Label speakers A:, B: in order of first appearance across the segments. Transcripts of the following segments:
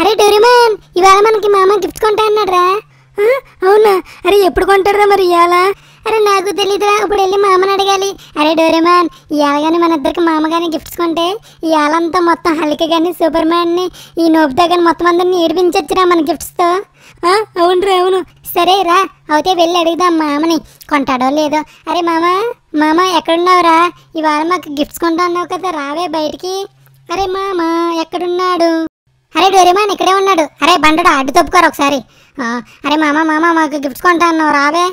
A: అరే డెరీమాన్ ఇవాళ మనకి మామ గిఫ్ట్ కొంటా అన్నాడరా అవునా అరే ఎప్పుడు కొంటారా మరి ఇవాళ అరే నాకు తెలీదురా ఇప్పుడు వెళ్ళి మామని అడగాలి అరే డోరేమాన్ ఇవాళ కానీ మన ఇద్దరికి మామ కానీ గిఫ్ట్స్ కొంటే ఇవాళంతా మొత్తం హలిక కానీ సూపర్ మ్యాన్ని ఈ నోపుతో కానీ మొత్తం అందరిని ఏడిపించచ్చురా మన గిఫ్ట్స్తో అవునురా అవును సరే రా అయితే వెళ్ళి అడుగుదాం మామని కొంటాడో లేదో అరే మామ మామ ఎక్కడున్నావురా ఇవాళ మాకు గిఫ్ట్స్ కొంటా అన్నావు కదా రావే బయటికి అరే మామ ఎక్కడున్నాడు అరే డోరేమాన్ ఇక్కడే ఉన్నాడు అరే బండడు అడ్డు తప్పుకోరు ఒకసారి అరే మామ మామ మాకు గిఫ్ట్స్ కొంటా అన్నావు
B: రావే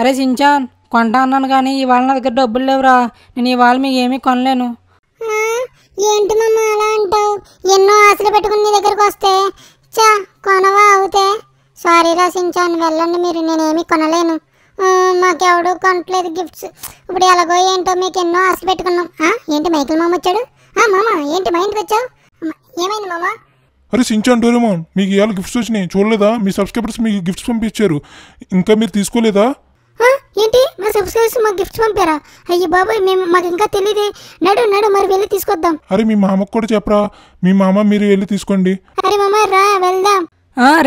B: అరే సించాన్ కొంటా అన్నాను కానీ ఇవాళ నా దగ్గర డబ్బులు లేవురా నేను ఇవాళ మీకు ఏమీ కొనలేను ఏంటి మామ అలా అంటావు ఎన్నో ఆశలు పెట్టుకుని నీ
A: దగ్గరకు వస్తే చా కొనవా అవుతే సారీరా సించాన్ వెళ్ళండి మీరు నేనేమీ కొనలేను మాకెవడు కొనట్లేదు గిఫ్ట్స్ ఇప్పుడు ఎలాగో ఏంటో మీకు ఎన్నో ఆశ పెట్టుకున్నాం ఏంటి మైకిల్ మామ వచ్చాడు మామ ఏంటి మా ఇంటికి వచ్చావు ఏమైంది మామ
B: అరే సించాన్ డోరేమాన్ మీకు ఇవాళ గిఫ్ట్స్ వచ్చినాయి చూడలేదా మీ సబ్స్క్రైబర్స్ మీకు గిఫ్ట్స్ పంపించారు ఇంకా మీరు తీసుకోలేదా
A: ఏంటి మా సబ్స్క్రైబర్స్ మాకు గిఫ్ట్స్ పంపారా అయ్యో బాబాయ్ మేము మాకు ఇంకా తెలియదు నడు నడు మరి వెళ్ళి తీసుకొద్దాం అరే మీ మామకు కూడా చెప్పరా మీ మామ మీరు వెళ్ళి తీసుకోండి
B: అరే మామ రా వెళ్దాం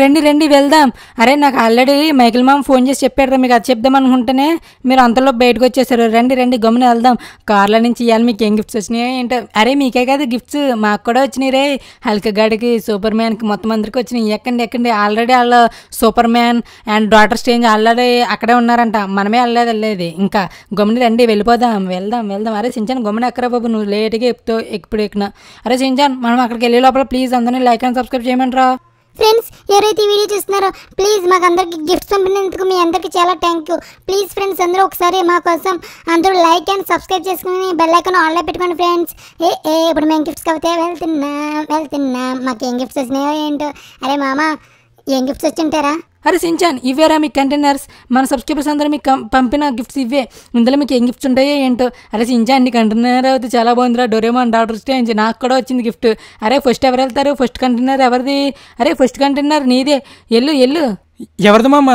B: రండి రండి వెళ్దాం అరే నాకు ఆల్రెడీ మైకిల్ మామ ఫోన్ చేసి చెప్పాడు మీకు అది చెప్దాం అనుకుంటేనే మీరు అంతలో బయటకు వచ్చేసారు రండి రండి గమ్మున వెళ్దాం కార్ల నుంచి ఇవ్వాలి మీకు ఏం గిఫ్ట్స్ వచ్చినాయి ఏంటో అరే మీకే కాదు గిఫ్ట్స్ మాకు కూడా వచ్చినాయి రే హల్క సూపర్ మ్యాన్కి మొత్తం అందరికీ వచ్చినాయి ఎక్కండి ఎక్కండి ఆల్రెడీ వాళ్ళు Superman and Doctor Strange already అక్కడే ఉన్నారంట మనమే వెళ్ళలేదు వెళ్ళేది ఇంకా గమ్మున రండి వెళ్ళిపోదాం వెళ్దాం వెళ్దాం అరే సించాన్ గమ్మున ఎక్కరా బాబు నువ్వు లేట్గా ఎప్పుతో ఎప్పుడు ఎక్కినా అరే సించాన్ మనం అక్కడికి వెళ్ళే లోపల ప్లీజ్ అందరినీ లైక్ అండ్ సబ్స్క్రైబ్ చేయమంటారా ఫ్రెండ్స్ ఎవరైతే వీడియో చూస్తున్నారో ప్లీజ్ మాకు అందరికి గిఫ్ట్స్ పంపినందుకు మీ అందరికీ
A: చాలా థ్యాంక్ యూ ప్లీజ్ ఫ్రెండ్స్ అందరూ ఒకసారి మా కోసం అందరూ లైక్ అండ్ సబ్స్క్రైబ్ చేసుకుని బెల్ ఐకన్ ఆన్లైన్ పెట్టుకోండి ఫ్రెండ్స్ ఏ ఏ ఇప్పుడు మేము గిఫ్ట్స్ కాకపోతే వెళ్తున్నాం వెళ్తున్నాం మాకు ఏం గిఫ్ట్స్
B: వచ్చినాయో ఏంటో అరే మామ ఏం గిఫ్ట్స్ వచ్చి ఉంటారా అరే సించాన్ ఇవ్వేరా మీ కంటైనర్స్ మన సబ్స్క్రైబర్స్ అందరూ మీకు పంపిన గిఫ్ట్స్ ఇవే ఇందులో మీకు ఏం గిఫ్ట్స్ ఉంటాయో ఏంటో అరే సించాన్ నీ కంటైనర్ అయితే చాలా బాగుందిరా డొరేమాన్ డాటర్ స్టేజ్ నాకు కూడా వచ్చింది గిఫ్ట్ అరే ఫస్ట్ ఎవరు వెళ్తారు ఫస్ట్ కంటైనర్ ఎవరిది అరే ఫస్ట్ కంటైనర్ నీదే ఎల్లు ఎల్లు ఎవరిది మామ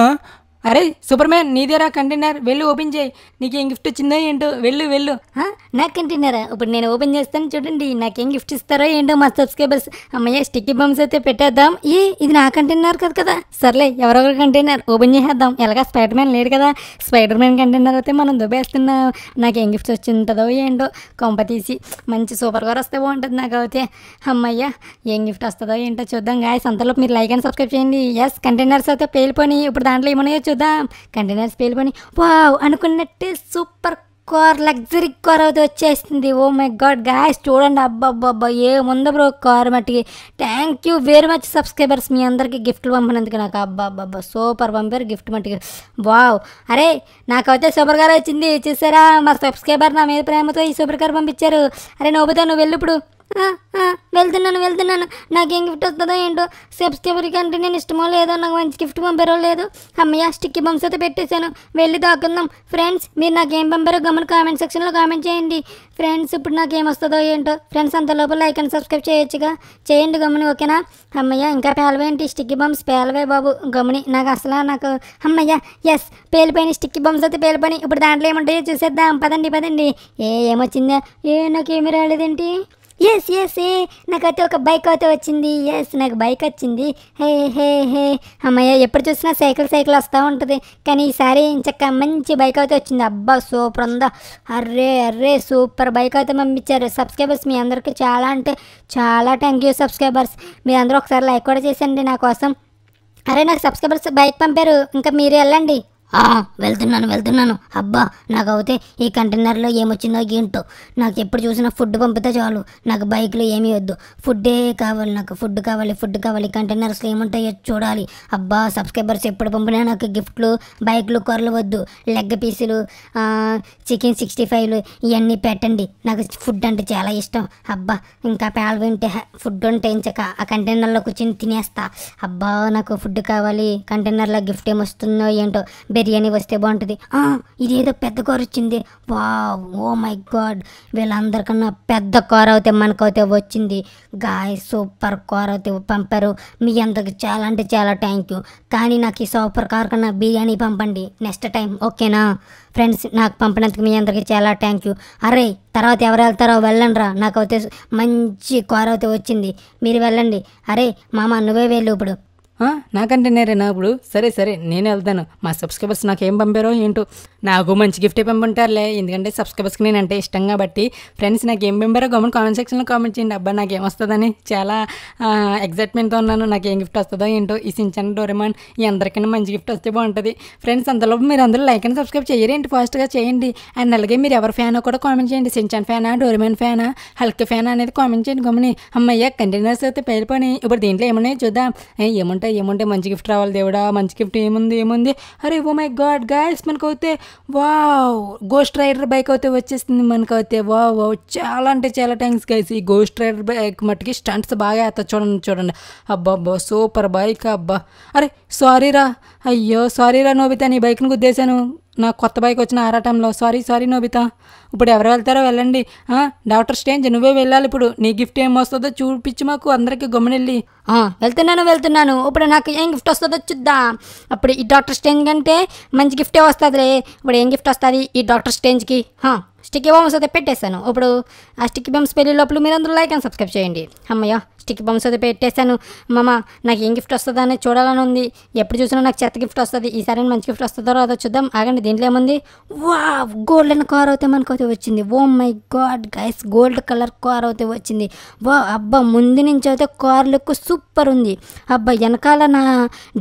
B: అరే సూపర్ మ్యాన్ నీదేరా కంటైనర్ వెళ్ళి ఓపెన్ చేయి నీకు ఏం గిఫ్ట్ వచ్చిందో ఏంటో వెళ్ళు వెళ్ళు నా
C: కంటైనరా ఇప్పుడు నేను ఓపెన్ చేస్తాను చూడండి నాకేం గిఫ్ట్ ఇస్తారో ఏంటో మా సబ్స్క్రైబర్స్ అమ్మయ్య స్టిక్కీ బంప్స్ అయితే పెట్టేద్దాం ఏ ఇది నా కంటైనర్ కదా కదా సర్లే ఎవరొకరు కంటైనర్ ఓపెన్ చేసేద్దాం ఎలాగా స్పైడర్ మ్యాన్ లేడు కదా స్పైడర్ మ్యాన్ కంటైనర్ అయితే మనం దుబ్బేస్తున్నాం నాకేం గిఫ్ట్స్ వచ్చింటుందో ఏంటో కొంప తీసి మంచి సూపర్ గారు వస్తే బాగుంటుంది నాకు అయితే అమ్మయ్య ఏం గిఫ్ట్ వస్తుందో ఏంటో చూద్దాం గాయ సంతలో మీరు లైక్ అండ్ సబ్స్క్రైబ్ చేయండి ఎస్ కంటైనర్స్ అయితే పేలిపోయి ఇప్పుడు దాంట్లో ఏమన్నాయో చూద్దాం కంటైనర్స్ పేలిపోయి వావ్ అనుకున్నట్టు సూపర్ కార్ లగ్జరీ కార్ అయితే వచ్చేసింది ఓ మై గాడ్ గ్యాస్ చూడండి అబ్బాబ్బాబ్బా ఏముందో బ్రో కార్ మట్టికి thank you very much subscribers మీ అందరికీ గిఫ్ట్లు పంపినందుకు నాకు అబ్బాబ్బాబ్బా సూపర్ పంపారు గిఫ్ట్ మట్టికి వావ్ అరే నాకైతే సూపర్ కార్ వచ్చింది చూసారా మా సబ్స్క్రైబర్ నా మీద ప్రేమతో ఈ సూపర్ కార్ పంపించారు అరే నవ్వుతా నువ్వు వెళ్ళిప్పుడు వెళ్తున్నాను వెళ్తున్నాను నాకేం గిఫ్ట్ వస్తుందో ఏంటో సెప్స్ ఎవరికి అంటే నేను ఇష్టమో లేదో నాకు మంచి గిఫ్ట్ పంపారో లేదు అమ్మయ్య స్టిక్కి బంప్స్ అయితే పెట్టేశాను వెళ్ళి దాక్కుందాం ఫ్రెండ్స్ మీరు నాకేం పంపారో గమని కామెంట్ సెక్షన్లో కామెంట్ చేయండి ఫ్రెండ్స్ ఇప్పుడు నాకేం వస్తుందో ఏంటో ఫ్రెండ్స్ అంత లోపల లైక్ అండ్ సబ్స్క్రైబ్ చేయొచ్చుగా చేయండి గమని ఓకేనా అమ్మయ్య ఇంకా పేలవేంటి స్టిక్కీ బంప్స్ పేలవే బాబు గమని నాకు అసలు నాకు అమ్మయ్య ఎస్ పేలిపోయిన స్టిక్కి బంప్స్ అయితే పేలిపోయి ఇప్పుడు దాంట్లో ఏముంటాయో చూసేద్దాం పదండి పదండి ఏ ఏమొచ్చిందా ఏ నాకేమి రాలేదేంటి ఎస్ ఎస్ ఏ నాకైతే ఒక బైక్ అయితే వచ్చింది ఎస్ నాకు బైక్ వచ్చింది హే హే హే అమ్మయ్య ఎప్పుడు చూసినా సైకిల్ సైకిల్ వస్తూ ఉంటుంది కానీ ఈసారి చక్క మంచి బైక్ అయితే వచ్చింది అబ్బా సూపర్ ఉందా అర్రే అర్రే సూపర్ బైక్ అయితే పంపించారు సబ్స్క్రైబర్స్ మీ అందరికీ చాలా అంటే చాలా థ్యాంక్ యూ సబ్స్క్రైబర్స్ మీ అందరూ ఒకసారి లైక్ కూడా చేసండి నా కోసం అరే నాకు సబ్స్క్రైబర్స్ బైక్ పంపారు ఇంకా మీరు వెళ్ళండి వెళ్తున్నాను వెళ్తున్నాను అబ్బా నాకు అయితే ఈ కంటైనర్లో ఏమొచ్చిందో ఏంటో నాకు ఎప్పుడు చూసినా ఫుడ్ పంపితే చాలు నాకు బైక్లో ఏమీ వద్దు ఫుడ్డే కావాలి నాకు ఫుడ్ కావాలి ఫుడ్ కావాలి కంటైనర్స్లో ఏముంటాయో చూడాలి అబ్బా సబ్స్క్రైబర్స్ ఎప్పుడు పంపినా నాకు గిఫ్ట్లు బైక్లు కొరలు వద్దు లెగ్ పీసులు చికెన్ సిక్స్టీ ఫైవ్లు ఇవన్నీ పెట్టండి నాకు ఫుడ్ అంటే చాలా ఇష్టం అబ్బా ఇంకా పేల ఉంటే ఫుడ్ ఉంటే ఇంచక ఆ కంటైనర్లో కూర్చొని తినేస్తా అబ్బా నాకు ఫుడ్ కావాలి కంటైనర్లో గిఫ్ట్ ఏమొస్తుందో ఏంటో బిర్యానీ వస్తే బాగుంటుంది ఇదేదో పెద్ద కారు వచ్చింది వా ఓ మై గాడ్ వీళ్ళందరికన్నా పెద్ద కార్ అయితే మనకైతే వచ్చింది గాయ సూపర్ కార్ అయితే పంపారు మీ అందరికి చాలా అంటే చాలా థ్యాంక్ యూ కానీ నాకు ఈ సూపర్ కార్ కన్నా బిర్యానీ పంపండి నెక్స్ట్ టైం ఓకేనా ఫ్రెండ్స్ నాకు పంపినందుకు మీ అందరికి చాలా థ్యాంక్ యూ అరే తర్వాత ఎవరు వెళ్తారో వెళ్ళండి రా నాకైతే మంచి కార్ అయితే వచ్చింది మీరు వెళ్ళండి అరే
B: మామ నువ్వే వెళ్ళు ఇప్పుడు నాకంటే నేరేనా ఇప్పుడు సరే సరే నేను వెళ్తాను మా సబ్స్క్రైబర్స్ నాకు ఏం పంపారో ఏంటో నాకు మంచి గిఫ్టే పంపుంటారులే ఎందుకంటే సబ్స్క్రైబర్స్కి నేను అంటే ఇష్టం కాబట్టి ఫ్రెండ్స్ నాకు ఏం పంపారో గమని కామెంట్ సెక్షన్లో కామెంట్ చేయండి అబ్బా నాకు ఏమొస్తుందని చాలా ఎగ్జైట్మెంట్తో ఉన్నాను నాకు ఏం గిఫ్ట్ వస్తుందో ఏంటో ఈ సించన్ డోరెమాన్ ఈ అందరికైనా మంచి గిఫ్ట్ వస్తే బాగుంటుంది ఫ్రెండ్స్ అంతలోపు మీరు అందరూ లైక్ అండ్ సబ్స్క్రైబ్ ఏంటి ఫాస్ట్గా చేయండి అండ్ అలాగే మీరు ఎవరి ఫ్యానో కూడా కామెంట్ చేయండి సించన్ ఫ్యానా డోరెమాన్ ఫ్యానా హల్క్ ఫ్యానా అనేది కామెంట్ చేయండి గమని అమ్మయ్య కంటైనర్స్ అయితే పేరుపోయి ఇప్పుడు దీంట్లో ఏమన్నాయో చూద్దాం ఏమంటారు అంటే ఏముంటే మంచి గిఫ్ట్ రావాలి దేవుడా మంచి గిఫ్ట్ ఏముంది ఏముంది అరే ఓ మై గాడ్ గాయల్స్ మనకైతే వా గోస్ట్ రైడర్ బైక్ అయితే వచ్చేసింది మనకైతే వా చాలా అంటే చాలా థ్యాంక్స్ గైస్ ఈ గోస్ట్ రైడర్ బైక్ మట్టుకి స్టంట్స్ బాగా వేస్తా చూడండి చూడండి అబ్బా అబ్బా సూపర్ బైక్ అబ్బా అరే సారీరా అయ్యో సారీరా నోబితే నీ బైక్ని గుద్దేశాను నా కొత్త బైక్ వచ్చిన ఆరాటంలో సారీ సారీ నోబిత ఇప్పుడు ఎవరు వెళ్తారో వెళ్ళండి డాక్టర్ స్టేంజ్ నువ్వే వెళ్ళాలి ఇప్పుడు నీ గిఫ్ట్ ఏం వస్తుందో చూపించి మాకు అందరికీ గమ్మునెళ్ళి వెళ్తున్నాను వెళ్తున్నాను ఇప్పుడు నాకు ఏం గిఫ్ట్ వస్తుందో చూద్దాం అప్పుడు ఈ డాక్టర్ స్టేంజ్ కంటే
C: మంచి గిఫ్టే వస్తుందిలే ఇప్పుడు ఏం గిఫ్ట్ వస్తుంది ఈ డాక్టర్ స్టేంజ్కి స్టిక్కీ బాంబ్స్ అయితే పెట్టేస్తాను ఇప్పుడు ఆ స్టిక్కీ బాంబ్స్ పెళ్లి లోపల మీరందరూ లైక్ అండ్ సబ్స్క్రైబ్ చేయండి అమ్మయ్యా స్టిక్ బొమ్మ సోది పెట్టేశాను మామ నాకు ఏం గిఫ్ట్ వస్తుందో అనేది చూడాలని ఉంది ఎప్పుడు చూసినా నాకు చెత్త గిఫ్ట్ వస్తుంది ఈసారి మంచి గిఫ్ట్ వస్తుందో అదో చూద్దాం ఆగండి దీంట్లో ఏముంది వా గోల్డెన్ కార్ అయితే మనకు అయితే వచ్చింది oh my God guys gold colour car అయితే వచ్చింది వా అబ్బా ముందు నుంచి అయితే కార్ లుక్ సూపర్ ఉంది అబ్బా వెనకాల నా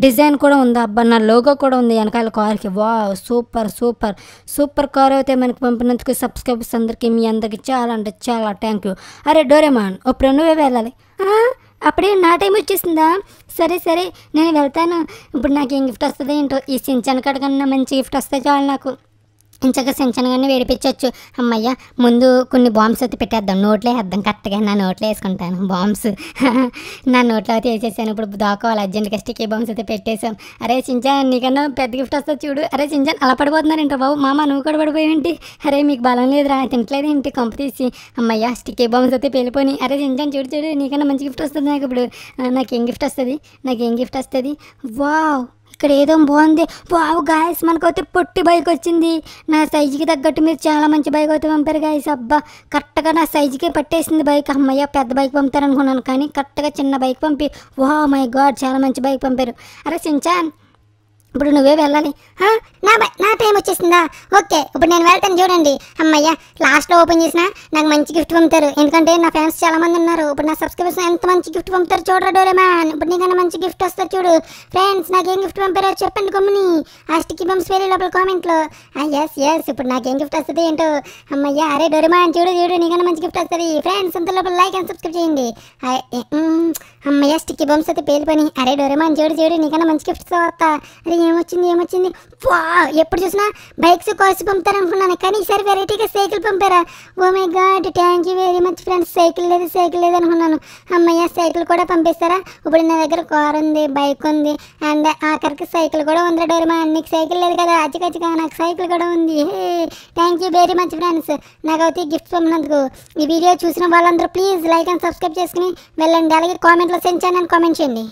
C: డిజైన్ కూడా ఉంది అబ్బా నా లోగో కూడా ఉంది వెనకాల కార్కి వా సూపర్ సూపర్ సూపర్ కార్ అయితే మనకి పంపినందుకు సబ్స్క్రైబర్స్ అందరికీ మీ అందరికీ చాలా అంటే చాలా థ్యాంక్ యూ అరే డోరేమాన్ ఇప్పుడు నువ్వే వెళ్ళాలి అప్పుడే నా టైం వచ్చేసిందా సరే సరే నేను వెళ్తాను ఇప్పుడు నాకు ఏం గిఫ్ట్ వస్తుందో ఏంటో ఈ సించాన్ కడకన్నా మంచి గిఫ్ట్ వస్తే చాలు నాకు ఇంచక సించనగానే వేడిపించవచ్చు అమ్మయ్య ముందు కొన్ని బాంబ్స్ అయితే పెట్టేద్దాం నోట్లో వేద్దాం కరెక్ట్గా నా నోట్లో వేసుకుంటాను బాంబ్స్ నా నోట్లో అయితే వేసేసాను ఇప్పుడు దాకోవాలి అర్జెంట్ కష్టకి బాంబ్స్ అయితే పెట్టేశాం అరే సించాన్ నీకన్నా పెద్ద గిఫ్ట్ వస్తుంది చూడు అరే సించాన్ అలా పడిపోతున్నారంట బాబు మామ నువ్వు కూడా పడిపోయేంటి అరే మీకు బలం లేదురా తింటలేదు ఏంటి కొంప తీసి అమ్మయ్య స్టిక్కీ బాంబ్స్ అయితే పెళ్ళిపోయి అరే సించాన్ చూడు చూడు నీకన్నా మంచి గిఫ్ట్ వస్తుంది నాకు ఇప్పుడు నాకేం గిఫ్ట్ వస్తుంది నాకేం గిఫ్ట్ వస్తుంది వావ్ ఇక్కడ ఏదో బాగుంది బావు గాయస్ మనకైతే పొట్టి బైక్ వచ్చింది నా సైజుకి తగ్గట్టు మీరు చాలా మంచి బైక్ అయితే పంపారు గాయస్ అబ్బా కరెక్ట్గా నా సైజుకే పట్టేసింది బైక్ అమ్మయ్య పెద్ద బైక్ పంపుతారనుకున్నాను కానీ కరెక్ట్గా చిన్న బైక్ పంపి ఓ మై గాడ్ చాలా మంచి బైక్ పంపారు అరే సించాన్ ఇప్పుడు నువ్వే వెళ్ళాలి
A: నా నా టైం వచ్చేసిందా ఓకే ఇప్పుడు నేను వెళ్తాను చూడండి అమ్మయ్య లాస్ట్లో ఓపెన్ చేసినా నాకు మంచి గిఫ్ట్ పంపుతారు ఎందుకంటే నా చాలా చాలామంది ఉన్నారు ఇప్పుడు నా సబ్స్క్రైబర్స్ ఎంత మంచి గిఫ్ట్ పంపుతారు చూడరా డోరేమాన్ ఇప్పుడు నీకన్నా మంచి గిఫ్ట్ వస్తారు చూడు ఫ్రెండ్స్ నాకు ఏం గిఫ్ట్ పంపారో చెప్పండి కొమ్ముని ఆ స్టిక్కి పంప్స్ వేరే లోపల కామెంట్లో ఎస్ ఎస్ ఇప్పుడు నాకు ఏం గిఫ్ట్ వస్తుంది ఏంటో అమ్మయ్య అరే డోరేమాన్ చూడు చూడు నీకన్నా మంచి గిఫ్ట్ వస్తుంది ఫ్రెండ్స్ అంత లోపల లైక్ అండ్ సబ్స్క్రైబ్ చేయండి అమ్మయ్య స్టిక్కీ బొమ్స్ అయితే పని అరే డోరేమాన్ జోడు జోడు నీకన్నా మంచి గిఫ్ట్ వస్తా అది ఏమొచ్చింది ఏమొచ్చింది ఎప్పుడు చూసినా బైక్స్ కోసి పంపుతారనుకున్నాను కానీ ఈసారి వెరైటీగా సైకిల్ పంపారా oh my God thank you very much friends cycle లేదు సైకిల్ లేదు అనుకున్నాను అమ్మయ్య సైకిల్ కూడా పంపిస్తారా ఇప్పుడు నా దగ్గర కార్ ఉంది బైక్ ఉంది అండ్ ఆఖరికి సైకిల్ కూడా ఉంది డోరేమాన్ నీకు సైకిల్ లేదు కదా కచ్చిగా నాకు సైకిల్ కూడా ఉంది thank you very much friends నాకైతే గిఫ్ట్ పంపినందుకు
C: ఈ వీడియో చూసిన వాళ్ళందరూ ప్లీజ్ లైక్ అండ్ సబ్స్క్రైబ్ చేసుకుని వెళ్ళండి అలాగే కామెంట్ ఛానల్లో సెండ్ అని కామెంట్ చేయండి